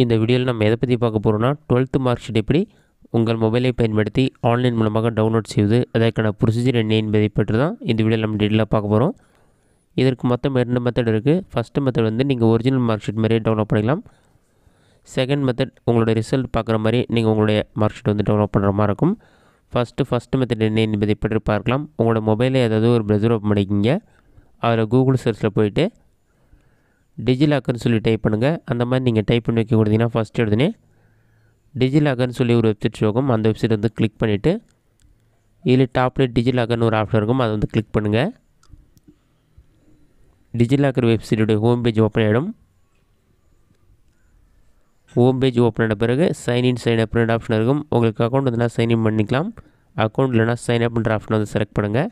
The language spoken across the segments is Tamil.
இந்த வீடியோவில் நம்ம எதை பற்றி பார்க்க போகிறோம்னா டுவெல்த்து மார்க் ஷீட் எப்படி உங்கள் மொபைலை பயன்படுத்தி ஆன்லைன் மூலமாக டவுன்லோட் செய்வது அதற்கான ப்ரொசீஜர் என்ன என்பதை பற்றி தான் இந்த வீடியோவில் நம்ம டீட்டெயிலாக பார்க்க போகிறோம் இதற்கு மொத்தம் ரெண்டு மெத்தட் இருக்குது ஃபஸ்ட்டு மெத்தட் வந்து நீங்கள் ஒரிஜினல் மார்க் ஷீட் மாதிரியே டவுன்லோட் பண்ணிக்கலாம் செகண்ட் மெத்தட் உங்களோட ரிசல்ட் பார்க்குற மாதிரி நீங்கள் உங்களுடைய மார்க் ஷீட் வந்து டவுன்லோட் பண்ணுற மாதிரி இருக்கும் ஃபஸ்ட்டு ஃபஸ்ட் மெத்தட் என்ன என்பதை பற்றி பார்க்கலாம் உங்களோட மொபைலில் ஏதாவது ஒரு ப்ரௌசர் ஓப்பன் பண்ணிக்கிங்க அதில் கூகுள் சர்ச்சில் போயிட்டு டிஜிலாக்கர்னு சொல்லி டைப் பண்ணுங்கள் அந்த மாதிரி நீங்கள் டைப் பண்ணி வைக்க கொடுத்தீங்கன்னா ஃபஸ்ட் எடுத்துனே டிஜிலாக்கர்னு சொல்லி ஒரு வெப்சைட் இருக்கும் அந்த வெப்சைட் வந்து கிளிக் பண்ணிவிட்டு இதில் டாப்பில் டிஜிலாக்கர்னு ஒரு ஆப்ஷன் இருக்கும் அதை வந்து கிளிக் பண்ணுங்கள் டிஜிலாக்கர் வெப்சைட்டுடைய ஹோம் பேஜ் ஓப்பன் ஆகிடும் ஹோம் பேஜ் ஓப்பன் ஆன பிறகு சைன்இன் சைன் அப்ன்ற ஆப்ஷன் இருக்கும் உங்களுக்கு அக்கௌண்ட் வந்துனா சைன்இன் பண்ணிக்கலாம் அக்கௌண்ட் இல்லைனா சைன் அப்ன்ற ஆப்ஷன் வந்து செலக்ட் பண்ணுங்கள்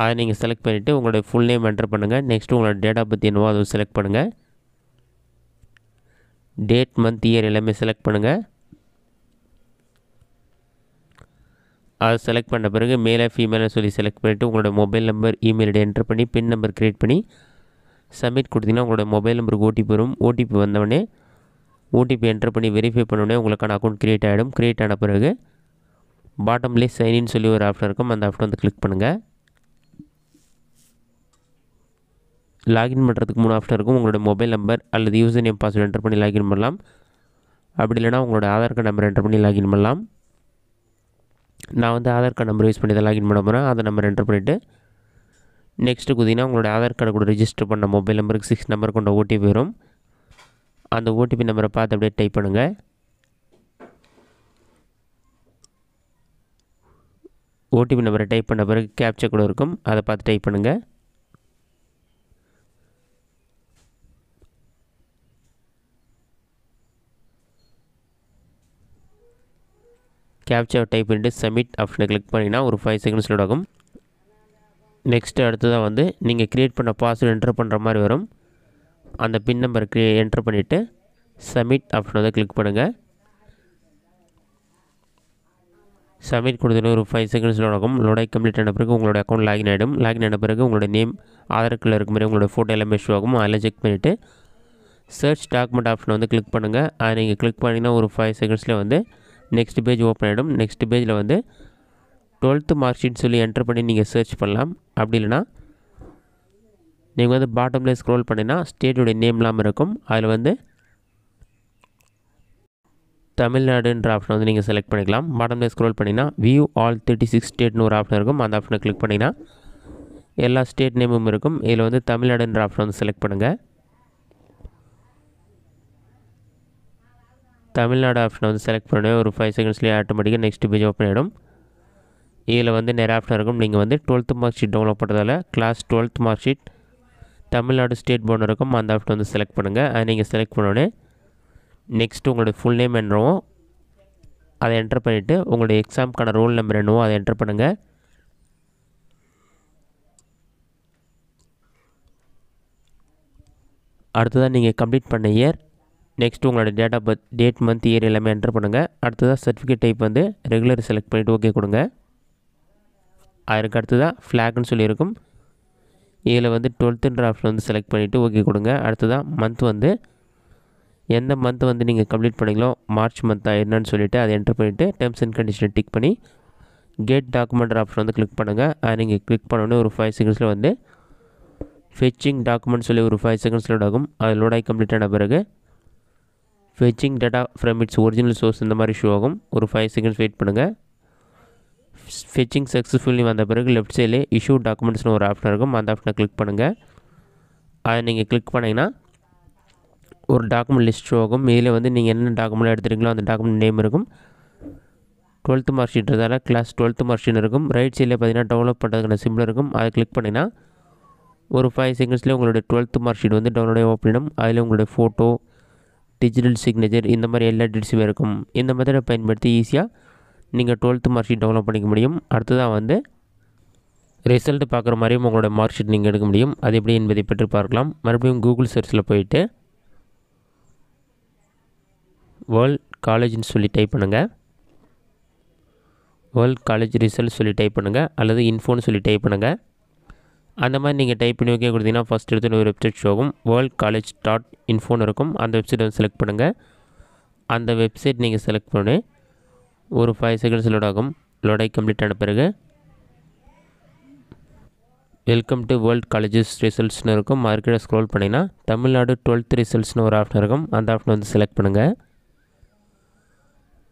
அதை நீங்கள் செலக்ட் பண்ணிவிட்டு உங்களுடைய ஃபுல் நேம் என்டர் பண்ணுங்கள் நெக்ஸ்ட்டு உங்களோட டேட்டா பற்றி என்னவோ அதுவும் செலக்ட் பண்ணுங்கள் டேட் மந்த் இயர் எல்லாமே செலக்ட் பண்ணுங்கள் அதை செலக்ட் பண்ண பிறகு மேலே ஃபீமேலாக சொல்லி செலக்ட் பண்ணிவிட்டு உங்களோட mobile number email ID enter பண்ணி பின் நம்பர் க்ரியேட் பண்ணி சப்மிட் கொடுத்தீங்கன்னா உங்களோட மொபைல் நம்பருக்கு ஓடிபி வரும் ஓடிபி வந்தவொடனே ஓடிபி என்டர் பண்ணி வெரிஃபை பண்ணோடனே உங்களுக்கான அக்கௌண்ட் க்ரியேட் ஆகிடும் க்ரியேட் ஆன பிறகு பாட்டம்லேயே சைன்இன் சொல்லி ஒரு ஆப்ஷன் இருக்கும் அந்த ஆப்ஷன் வந்து கிளிக் பண்ணுங்கள் லாகின் பண்ணுறதுக்கு மூணு ஆப்ஷன் இருக்கும் உங்களோட மொபைல் நம்பர் அல்லது யூசர் நேம் பாஸ்வேர்டு என்டர் பண்ணி லாகின் பண்ணலாம் அப்படி இல்லைனா உங்களோட ஆதார் கார்டு நம்பர் என்டர் பண்ணி லாகின் பண்ணலாம் நான் வந்து ஆதார் கார்டு நம்பர் யூஸ் பண்ணி தான் லாகின் பண்ண போகிறேன் அதை நம்பர் என்டர் பண்ணிவிட்டு நெக்ஸ்ட்டு குதினா உங்களோட ஆதார் கார்டு கூட ரிஜிஸ்டர் பண்ண மொபைல் நம்பருக்கு சிக்ஸ் நம்பர் கொண்ட ஓடிபி வரும் அந்த ஓடிபி நம்பரை பார்த்து அப்படியே டைப் பண்ணுங்கள் ஓடிபி நம்பரை டைப் பண்ண பிறகு கேப்சர் கூட இருக்கும் அதை பார்த்து டைப் பண்ணுங்கள் கேப்சர் டைப் பண்ணிட்டு சப்மிட் ஆப்ஷனை கிளிக் பண்ணிங்கன்னா ஒரு ஃபைவ் செகண்ட்ஸ் லோட் ஆகும் நெக்ஸ்ட்டு அடுத்ததாக வந்து நீங்கள் க்ரியேட் பண்ண பாஸ்வேர்டு என்ட்ரு பண்ணுற மாதிரி வரும் அந்த பின் நம்பர் க்ரியே என்ட்ரு பண்ணிவிட்டு சப்மிட் ஆப்ஷனை வந்து கிளிக் பண்ணுங்கள் சப்மிட் கொடுத்தது ஒரு ஃபைவ் செகண்ட்ஸ் ஆகும் லோடாய் கம்ப்ளீட் ஆன பிறகு உங்களோட அக்கௌண்ட் லாகின் ஆகிடும் லாகின் ஆன பிறகு உங்களோட நேம் ஆதார் கார்டில் இருக்க மாதிரி உங்களோட ஃபோட்டோ எல்லாமே ஷோ ஆகும் அதெல்லாம் செக் பண்ணிவிட்டு சர்ச் டாக்குமெண்ட் ஆப்ஷனை வந்து கிளிக் பண்ணுங்கள் அதை நீங்கள் கிளிக் பண்ணிங்கன்னா ஒரு ஃபைவ் செகண்ட்ஸில் வந்து நெக்ஸ்ட் பேஜ் ஓப்பன் ஆகிடும் நெக்ஸ்ட் பேஜில் வந்து டுவெல்த்து மார்க் ஷீட் சொல்லி என்ட்ரு பண்ணி நீங்கள் சர்ச் பண்ணலாம் அப்படி இல்லைனா நீங்கள் வந்து பாட்டமில் ஸ்க்ரோல் பண்ணினா ஸ்டேட்டுடைய நேம்லாம் இருக்கும் அதில் வந்து தமிழ்நாடுன்ற ஆப்ஷன் வந்து நீங்கள் செலக்ட் பண்ணிக்கலாம் பாட்டமில் ஸ்க்ரோல் பண்ணிங்கன்னா வியூ ஆல் தேர்ட்டி சிக்ஸ் ஸ்டேட்னு ஒரு ஆப்ஷன் இருக்கும் அந்த ஆப்ஷனை கிளிக் பண்ணிங்கன்னா எல்லா ஸ்டேட் நேமும் இருக்கும் இதில் வந்து தமிழ்நாடுன்ற ஆப்ஷன் வந்து செலக்ட் பண்ணுங்கள் தமிழ்நாடு ஆப்ஷனை வந்து செலக்ட் பண்ணி ஒரு ஃபைவ் செகண்ட்ஸ்லேயே ஆட்டோமேட்டிக்காக நெக்ஸ்ட் பேஜ் ஓப்பன் ஆகிடும் இதில் வந்து நிறைய ஆப்ஷன் இருக்கும் நீங்கள் வந்து டுவெல்த்து மார்க் ஷீட் டவுன்லோட் பண்ணுறதால class twelfth mark sheet Tamil Nadu state board இருக்கும் அந்த ஆப்ஷன் வந்து செலக்ட் பண்ணுங்கள் அதை நீங்கள் செலக்ட் பண்ணோடனே நெக்ஸ்ட் உங்களுடைய ஃபுல் நேம் என்னவோ அதை என்டர் பண்ணிவிட்டு உங்களுடைய எக்ஸாமுக்கான ரோல் நம்பர் என்னவோ அதை என்டர் பண்ணுங்கள் அடுத்ததாக நீங்கள் கம்ப்ளீட் பண்ண இயர் நெக்ஸ்ட் உங்களோட date of birth date month year எல்லாமே என்டர் பண்ணுங்கள் அடுத்ததாக சர்டிஃபிகேட் டைப் வந்து ரெகுலர் செலக்ட் பண்ணிவிட்டு ஓகே கொடுங்க அதுக்கு அடுத்ததாக ஃப்ளாக்னு சொல்லியிருக்கும் இதில் வந்து டுவெல்த்துன்ற ஆப்ஷன் வந்து செலக்ட் பண்ணிவிட்டு ஓகே கொடுங்க அடுத்ததாக மந்த் வந்து எந்த மந்த் வந்து நீங்கள் கம்ப்ளீட் பண்ணிங்களோ மார்ச் மந்த்தாக என்னன்னு சொல்லிவிட்டு அதை என்டர் பண்ணிவிட்டு டேர்ம்ஸ் அண்ட் கண்டிஷனை டிக் பண்ணி கேட் டாக்குமெண்ட் ஆப்ஷன் வந்து கிளிக் பண்ணுங்கள் அதை நீங்கள் கிளிக் பண்ணோன்னே ஒரு ஃபைவ் செகண்ட்ஸில் வந்து ஃபெச்சிங் டாக்குமெண்ட் சொல்லி ஒரு ஃபைவ் செகண்ட்ஸ் லோட் ஆகும் அது லோட் ஆகி கம்ப்ளீட் ஆன பிறகு fetching data from its original source இந்த மாதிரி ஷோ ஆகும் ஒரு ஃபைவ் செகண்ட்ஸ் வெயிட் பண்ணுங்கள் ஃபெச்சிங் சக்ஸஸ்ஃபுல்லி வந்த பிறகு லெஃப்ட் சைட்லேயே இஷ்யூ டாக்குமெண்ட்ஸ்னு ஒரு ஆப்ஷன் இருக்கும் அந்த ஆப்ஷனை கிளிக் பண்ணுங்கள் அதை நீங்கள் கிளிக் பண்ணிங்கன்னா ஒரு டாக்குமெண்ட் லிஸ்ட் ஷோ ஆகும் இதில் வந்து நீங்கள் என்ன டாக்குமெண்ட் எடுத்துருக்கீங்களோ அந்த டாக்குமெண்ட் நேம் இருக்கும் டுவெல்த்து மார்க் ஷீட் ஷீட்ன்றதால கிளாஸ் டுவெல்த்து மார்க் ஷீட் இருக்கும் ரைட் சைடில் பார்த்தீங்கன்னா டவுன்லோட் பண்ணுறதுக்கான சிம்பிள் இருக்கும் அதை கிளிக் பண்ணிங்கன்னா ஒரு ஃபைவ் செகண்ட்ஸில் உங்களுடைய டுவெல்த்து மார்க் ஷீட் வந்து டவுன்லோடே ஓப்பனிடும் அதில் உங்களுடைய ஃபோட்டோ டிஜிட்டல் சிக்னேச்சர் இந்த மாதிரி எல்லா டீட்ஸுமே இருக்கும் இந்த மெத்தடை பயன்படுத்தி ஈஸியாக நீங்கள் டுவெல்த்து மார்க் ஷீட் டெவலப் பண்ணிக்க முடியும் அடுத்ததாக வந்து ரிசல்ட் பார்க்குற மாதிரியும் உங்களோட மார்க் ஷீட் நீங்கள் எடுக்க முடியும் அது எப்படி என்பதை பற்றி பார்க்கலாம் மறுபடியும் கூகுள் சர்ச்சில் போயிட்டு வேர்ல்ட் காலேஜ்னு சொல்லி டைப் பண்ணுங்கள் வேர்ல்ட் காலேஜ் ரிசல்ட் சொல்லி டைப் பண்ணுங்கள் அல்லது இன்ஃபோன்னு சொல்லி டைப் பண்ணுங்கள் அந்த மாதிரி நீங்கள் டைப் பண்ணி ஓகே கொடுத்தீங்கன்னா ஃபஸ்ட் எடுத்து ஒரு வெப்சைட் ஷோ ஆகும் வேர்ல்ட் காலேஜ் டாட் இன்ஃபோன்னு இருக்கும் அந்த வெப்சைட் வந்து செலக்ட் பண்ணுங்கள் அந்த வெப்சைட் நீங்கள் செலக்ட் பண்ணி ஒரு ஃபைவ் செகண்ட்ஸ் லோட் ஆகும் லோடாகி கம்ப்ளீட் ஆன பிறகு வெல்கம் டு வேர்ல்ட் காலேஜஸ் ரிசல்ட்ஸ்னு இருக்கும் மார்க்கெட் ஸ்க்ரோல் பண்ணிங்கன்னா தமிழ்நாடு டுவெல்த் ரிசல்ட்ஸ்னு ஒரு ஆப்ஷன் இருக்கும் அந்த ஆப்ஷன் வந்து செலக்ட் பண்ணுங்கள்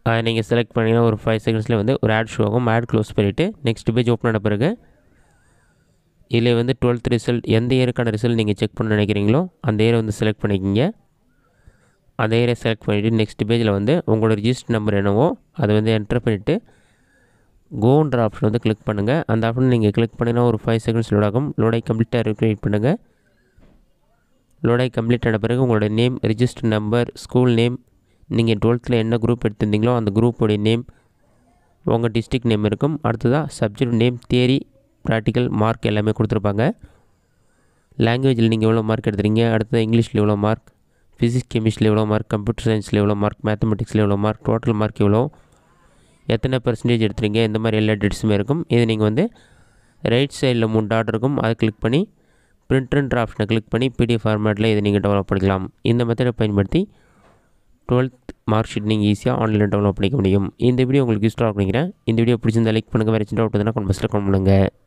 அதை நீங்கள் செலக்ட் பண்ணிங்கன்னா ஒரு ஃபைவ் செகண்ட்ஸில் வந்து ஒரு ஆட் ஷோ ஆகும் ஆட் க்ளோஸ் பண்ணிவிட்டு நெக்ஸ்ட் பேஜ் ஓப்பன் ஆன பிறகு இதில் வந்து டுவெல்த் ரிசல்ட் எந்த இயருக்கான ரிசல்ட் நீங்கள் செக் பண்ண நினைக்கிறீங்களோ அந்த இயரை வந்து செலக்ட் பண்ணிக்கிங்க அந்த இயரை செலக்ட் பண்ணிவிட்டு நெக்ஸ்ட் பேஜில் வந்து உங்களோட ரிஜிஸ்டர் நம்பர் என்னவோ அதை வந்து என்டர் பண்ணிவிட்டு கோன்ற ஆப்ஷன் வந்து கிளிக் பண்ணுங்கள் அந்த ஆப்ஷன் நீங்கள் கிளிக் பண்ணினா ஒரு ஃபைவ் செகண்ட்ஸ் லோட் ஆகும் லோடாகி கம்ப்ளீட்டாக வெயிட் பண்ணுங்கள் லோடாகி கம்ப்ளீட் ஆன பிறகு உங்களோட name register number school name நீங்கள் டுவெல்த்தில் என்ன குரூப் எடுத்திருந்தீங்களோ அந்த குரூப்போடைய நேம் உங்கள் டிஸ்ட்ரிக் நேம் இருக்கும் அடுத்ததாக subject name theory practical mark எல்லாமே கொடுத்துருப்பாங்க லாங்குவேஜில் நீங்கள் எவ்வளோ மார்க் எடுத்துறீங்க அடுத்தது இங்கிலீஷில் எவ்வளோ மார்க் ஃபிசிக்ஸ் கெமிஸ்ட்ரியில் எவ்வளோ மார்க் கம்ப்யூட்டர் சயின்ஸில் எவ்வளோ மார்க் மேத்தமெட்டிக்ஸில் எவ்வளோ மார்க் டோட்டல் மார்க் எவ்வளோ எத்தனை பர்சன்டேஜ் எடுத்துறீங்க இந்த மாதிரி எல்லா டேட்ஸுமே இருக்கும் இது நீங்கள் வந்து ரைட் சைடில் மூணு டாட் இருக்கும் அதை கிளிக் பண்ணி பிரிண்ட்ன்ற ஆப்ஷனை கிளிக் பண்ணி பிடிஎஃப் ஃபார்மேட்டில் இதை நீங்கள் டெவலப் பண்ணிக்கலாம் இந்த மெத்தடை பயன்படுத்தி டுவெல்த் மார்க் ஷீட் நீங்கள் ஈஸியாக ஆன்லைனில் டெவலப் பண்ணிக்க முடியும் இந்த வீடியோ உங்களுக்கு யூஸ்ஃபுல்லாக நினைக்கிறேன் இந்த வீடியோ பிடிச்சிருந்தால் லைக் பண்ணுங்கள் வேறு சின்ன டவுட் இருந்தால் கொண்டு பண்ணுங்கள்